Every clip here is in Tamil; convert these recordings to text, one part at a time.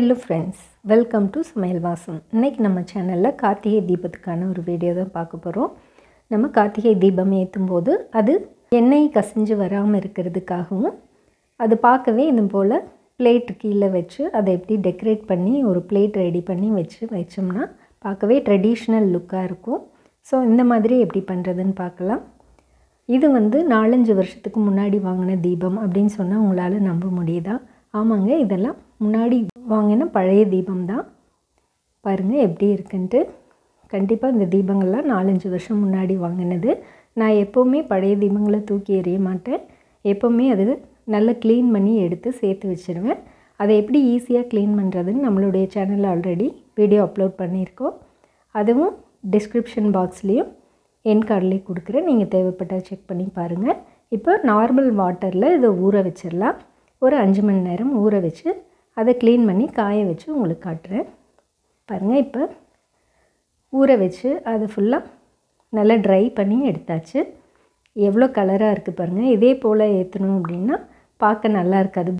ஹலோ ஃப்ரெண்ட்ஸ் வெல்கம் டு சமையல் வாசம் இன்றைக்கி நம்ம சேனலில் கார்த்திகை தீபத்துக்கான ஒரு வீடியோ தான் பார்க்க போகிறோம் நம்ம கார்த்திகை தீபம் ஏற்றும் போது அது எண்ணெய் கசிஞ்சு வராமல் இருக்கிறதுக்காகவும் அது பார்க்கவே இது போல் பிளேட்டு கீழே வச்சு அதை எப்படி டெக்கரேட் பண்ணி ஒரு பிளேட் ரெடி பண்ணி வச்சு வச்சோம்னா பார்க்கவே ட்ரெடிஷ்னல் லுக்காக இருக்கும் ஸோ இந்த மாதிரி எப்படி பண்ணுறதுன்னு பார்க்கலாம் இது வந்து நாலஞ்சு வருஷத்துக்கு முன்னாடி வாங்கின தீபம் அப்படின்னு சொன்னால் உங்களால் நம்ப முடியுதா ஆமாங்க இதெல்லாம் முன்னாடி வாங்கின பழைய தீபம் தான் பாருங்கள் எப்படி இருக்குன்ட்டு கண்டிப்பாக இந்த தீபங்கள்லாம் நாலஞ்சு வருஷம் முன்னாடி வாங்கினது நான் எப்போவுமே பழைய தீபங்களை தூக்கி எறிய மாட்டேன் எப்போவுமே அது நல்லா க்ளீன் பண்ணி எடுத்து சேர்த்து வச்சுருவேன் அதை எப்படி ஈஸியாக க்ளீன் பண்ணுறதுன்னு நம்மளுடைய சேனலில் ஆல்ரெடி வீடியோ அப்லோட் பண்ணியிருக்கோம் அதுவும் டிஸ்கிரிப்ஷன் பாக்ஸ்லேயும் என் கார்டிலே கொடுக்குறேன் நீங்கள் தேவைப்பட்டால் செக் பண்ணி பாருங்கள் இப்போ நார்மல் வாட்டரில் இதை ஊற வச்சிடலாம் ஒரு அஞ்சு மணி நேரம் ஊற வச்சு அதை க்ளீன் பண்ணி காய வச்சு உங்களுக்கு காட்டுறேன் பாருங்கள் இப்போ ஊற வச்சு அதை ஃபுல்லாக நல்லா ட்ரை பண்ணி எடுத்தாச்சு எவ்வளோ கலராக இருக்குது பாருங்கள் இதே போல் ஏற்றணும் அப்படின்னா பார்க்க நல்லா இருக்காது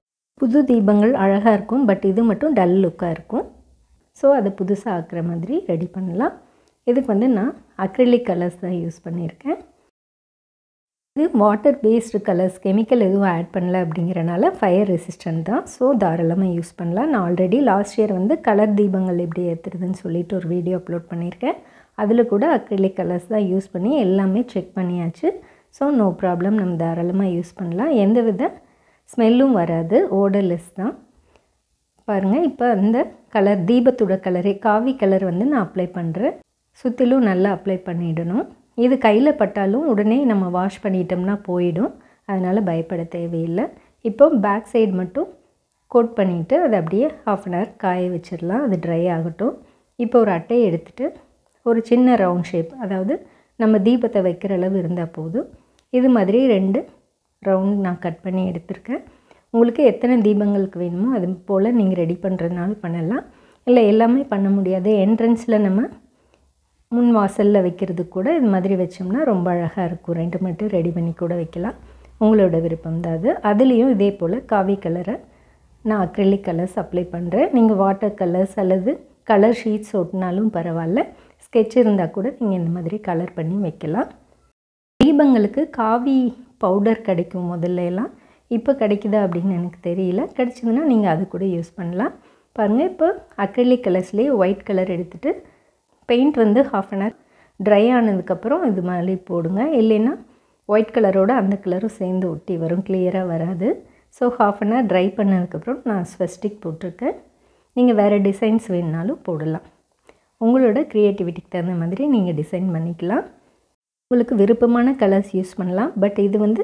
புது தீபங்கள் அழகாக இருக்கும் பட் இது மட்டும் டல் லுக்காக இருக்கும் ஸோ அதை புதுசாக ஆக்குற மாதிரி ரெடி பண்ணலாம் இதுக்கு வந்து நான் அக்ரிலிக் கலர்ஸ் தான் யூஸ் பண்ணியிருக்கேன் இது வாட்டர் பேஸ்டு கலர்ஸ் கெமிக்கல் எதுவும் ஆட் பண்ணல அப்படிங்கிறனால ஃபயர் ரெசிஸ்டன்ட் தான் ஸோ தாராளமாக யூஸ் பண்ணலாம் நான் ஆல்ரெடி லாஸ்ட் இயர் வந்து கலர் தீபங்கள் எப்படி ஏற்றுறதுன்னு சொல்லிட்டு ஒரு வீடியோ அப்லோட் பண்ணியிருக்கேன் அதில் கூட அக்ரிலிக் கலர்ஸ் தான் யூஸ் பண்ணி எல்லாமே செக் பண்ணியாச்சு ஸோ நோ ப்ராப்ளம் நம்ம தாராளமாக யூஸ் பண்ணலாம் எந்த வித ஸ்மெல்லும் வராது ஓடர்லெஸ் தான் பாருங்கள் இப்போ அந்த கலர் தீபத்தோட கலரே காவி கலர் வந்து நான் அப்ளை பண்ணுறேன் சுற்றிலும் நல்லா அப்ளை பண்ணிடணும் இது கையில் பட்டாலும் உடனே நம்ம வாஷ் பண்ணிட்டோம்னா போயிடும் அதனால் பயப்பட தேவையில்லை இப்போ பேக் சைடு மட்டும் கோட் பண்ணிவிட்டு அதை அப்படியே ஹாஃப் அன் ஹவர் காய வச்சிடலாம் அது ட்ரை ஆகட்டும் இப்போ ஒரு அட்டையை எடுத்துகிட்டு ஒரு சின்ன ரவுண்ட் ஷேப் அதாவது நம்ம தீபத்தை வைக்கிற அளவு இருந்தால் போதும் இது மாதிரி ரெண்டு ரவுண்ட் நான் கட் பண்ணி எடுத்திருக்கேன் உங்களுக்கு எத்தனை தீபங்களுக்கு வேணுமோ அது போல் நீங்கள் ரெடி பண்ணுறதுனால பண்ணலாம் இல்லை எல்லாமே பண்ண முடியாது என்ட்ரன்ஸில் நம்ம முன் வாசலில் வைக்கிறது கூட இது மாதிரி வச்சோம்னா ரொம்ப அழகாக இருக்கும் ரெண்டு மட்டும் ரெடி பண்ணி கூட வைக்கலாம் உங்களோட விருப்பம் தான் அது அதுலேயும் இதே போல் காவி கலரை நான் அக்ரிலிக் கலர்ஸ் அப்ளை பண்ணுறேன் நீங்கள் வாட்டர் கலர்ஸ் அல்லது கலர் ஷீட்ஸ் ஒட்டினாலும் பரவாயில்ல ஸ்கெட்ச் இருந்தால் கூட நீங்கள் இந்த மாதிரி கலர் பண்ணி வைக்கலாம் தீபங்களுக்கு காவி பவுடர் கிடைக்கும் முதல்ல எல்லாம் இப்போ கிடைக்குதா அப்படின்னு எனக்கு தெரியல கிடைச்சிதுன்னா நீங்கள் அது கூட யூஸ் பண்ணலாம் பாருங்கள் இப்போ அக்ரிலிக் கலர்ஸ்லேயே ஒயிட் கலர் எடுத்துகிட்டு பெயிண்ட் வந்து ஹாஃப் அன் ஹவர் ட்ரை ஆனதுக்கப்புறம் இது மாதிரி போடுங்க இல்லைன்னா ஒயிட் கலரோட அந்த கலரும் சேர்ந்து ஒட்டி வரும் கிளியராக வராது so half an hour dry பண்ணதுக்கப்புறம் நான் ஸ்வெஸ்டிக் போட்டிருக்கேன் நீங்கள் வேறு டிசைன்ஸ் வேணுனாலும் போடலாம் உங்களோட க்ரியேட்டிவிட்டிக்கு தகுந்த மாதிரி நீங்கள் டிசைன் பண்ணிக்கலாம் உங்களுக்கு விருப்பமான கலர்ஸ் யூஸ் பண்ணலாம் பட் இது வந்து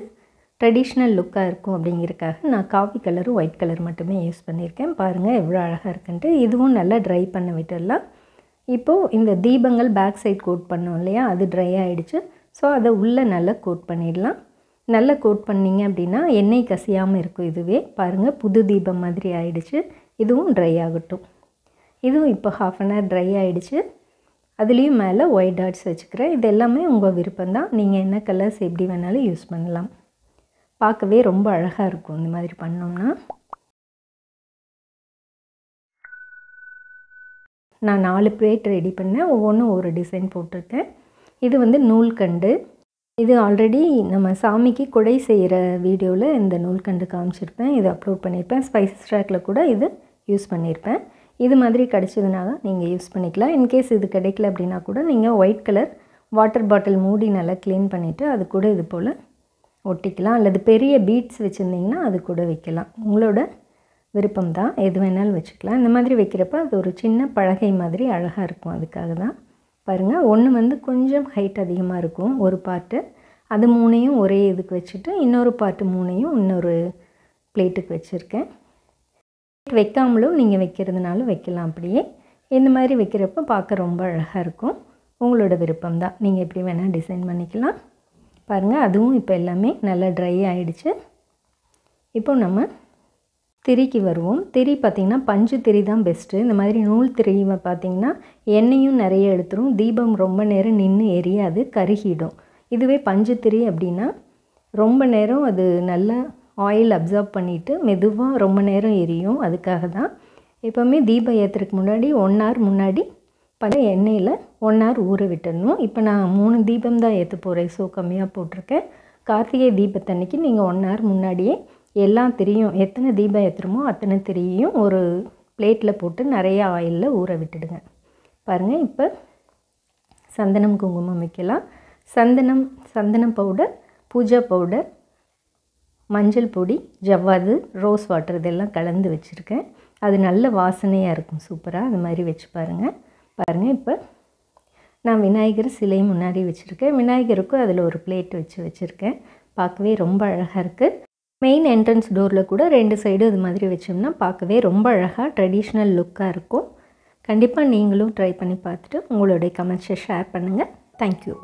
ட்ரெடிஷ்னல் லுக்காக இருக்கும் அப்படிங்கிறக்காக நான் காஃபி கலரும் ஒயிட் கலர் மட்டுமே யூஸ் பண்ணியிருக்கேன் பாருங்கள் எவ்வளோ அழகாக இருக்குன்ட்டு இதுவும் நல்லா ட்ரை பண்ண விட்டுடலாம் இப்போது இந்த தீபங்கள் பேக் சைட் கோட் பண்ணோம் இல்லையா அது ட்ரை ஆகிடுச்சு ஸோ அதை உள்ளே நல்லா கோட் பண்ணிடலாம் நல்லா கோட் பண்ணிங்க அப்படின்னா எண்ணெய் கசியாமல் இருக்கும் இதுவே பாருங்கள் புது தீபம் மாதிரி ஆகிடுச்சு இதுவும் ட்ரை ஆகட்டும் இதுவும் இப்போ ஹாஃப் அன் ஹவர் ட்ரை ஆகிடுச்சு அதுலேயும் மேலே ஒயிட் டாட்ஸ் வச்சுக்கிறேன் இது எல்லாமே உங்கள் விருப்பம்தான் நீங்கள் என்ன கலர்ஸ் எப்படி வேணாலும் யூஸ் பண்ணலாம் பார்க்கவே ரொம்ப அழகாக இருக்கும் இந்த மாதிரி பண்ணோம்னா நான் நாலு பிளேட் ரெடி பண்ணேன் ஒவ்வொன்றும் ஒரு டிசைன் போட்டிருக்கேன் இது வந்து நூல்கண்டு இது ஆல்ரெடி நம்ம சாமிக்கு குடை செய்கிற வீடியோவில் இந்த நூல்கண்டு காமிச்சிருப்பேன் இது அப்லோட் பண்ணியிருப்பேன் ஸ்பைசஸ் ட்ராக்கில் கூட இது யூஸ் பண்ணியிருப்பேன் இது மாதிரி கிடச்சதுனால தான் நீங்கள் யூஸ் பண்ணிக்கலாம் இன்கேஸ் இது கிடைக்கல அப்படின்னா கூட நீங்கள் ஒயிட் கலர் வாட்டர் பாட்டில் மூடி நல்லா க்ளீன் பண்ணிவிட்டு அது கூட இது போல் ஒட்டிக்கலாம் அல்லது பெரிய பீட்ஸ் வச்சுருந்தீங்கன்னா அது கூட வைக்கலாம் உங்களோட விருப்பம் தான் எது வேணாலும் வச்சுக்கலாம் இந்த மாதிரி வைக்கிறப்ப அது ஒரு சின்ன பழகை மாதிரி அழகாக இருக்கும் அதுக்காக தான் பாருங்கள் ஒன்று வந்து கொஞ்சம் ஹைட் அதிகமாக இருக்கும் ஒரு பாட்டு அது மூணையும் ஒரே இதுக்கு வச்சுட்டு இன்னொரு பாட்டு மூணையும் இன்னொரு பிளேட்டுக்கு வச்சுருக்கேன் வைக்காமலும் நீங்கள் வைக்கிறதுனாலும் வைக்கலாம் அப்படியே இந்த மாதிரி வைக்கிறப்ப பார்க்க ரொம்ப அழகாக இருக்கும் உங்களோட விருப்பம் தான் நீங்கள் எப்படி வேணால் டிசைன் பண்ணிக்கலாம் பாருங்கள் அதுவும் இப்போ எல்லாமே நல்லா ட்ரை ஆகிடுச்சு இப்போ நம்ம திரிக்கு வருவோம் திரி பார்த்திங்கன்னா பஞ்சு திரி தான் பெஸ்ட்டு இந்த மாதிரி நூல் திரி பார்த்திங்கன்னா எண்ணெயும் நிறைய எடுத்துரும் தீபம் ரொம்ப நேரம் நின்று எரியாது கருகிடும் இதுவே பஞ்சு திரி அப்படின்னா ரொம்ப நேரம் அது நல்லா ஆயில் அப்சார்ப் பண்ணிவிட்டு மெதுவாக ரொம்ப நேரம் எரியும் அதுக்காக தான் எப்போவுமே தீபம் ஏற்றுறதுக்கு முன்னாடி ஒன் ஹவர் முன்னாடி பல எண்ணெயில் ஒன் ஹவர் ஊற விட்டுடணும் இப்போ நான் மூணு தீபம் தான் ஏற்ற போகிறேன் ஸோ கம்மியாக போட்டிருக்கேன் கார்த்திகை தீபத்தன்னைக்கு நீங்கள் ஒன் ஹவர் முன்னாடியே எல்லாம் தெரியும் எத்தனை தீபம் ஏற்றுறமோ அத்தனை தெரியும் ஒரு பிளேட்டில் போட்டு நிறையா ஆயிலில் ஊற விட்டுடுங்க பாருங்கள் இப்போ சந்தனம் குங்குமம் வைக்கலாம் சந்தனம் சந்தனம் பவுடர் பூஜா பவுடர் மஞ்சள் பொடி ஜவ்வாது ரோஸ் வாட்டர் இதெல்லாம் கலந்து வச்சுருக்கேன் அது நல்ல வாசனையாக இருக்கும் சூப்பராக அது மாதிரி வச்சு பாருங்கள் பாருங்கள் இப்போ நான் விநாயகர் சிலை முன்னாடி வச்சுருக்கேன் விநாயகருக்கும் அதில் ஒரு பிளேட் வச்சு வச்சுருக்கேன் பார்க்கவே ரொம்ப அழகாக இருக்குது மெயின் என்ட்ரன்ஸ் டோரில் கூட ரெண்டு சைடும் இது மாதிரி வச்சோம்னா பார்க்கவே ரொம்ப அழகாக ட்ரெடிஷ்னல் லுக்காக இருக்கும் கண்டிப்பாக நீங்களும் ட்ரை பண்ணி பார்த்துட்டு உங்களுடைய கமெண்ட்ஸை ஷேர் பண்ணுங்கள் தேங்க்யூ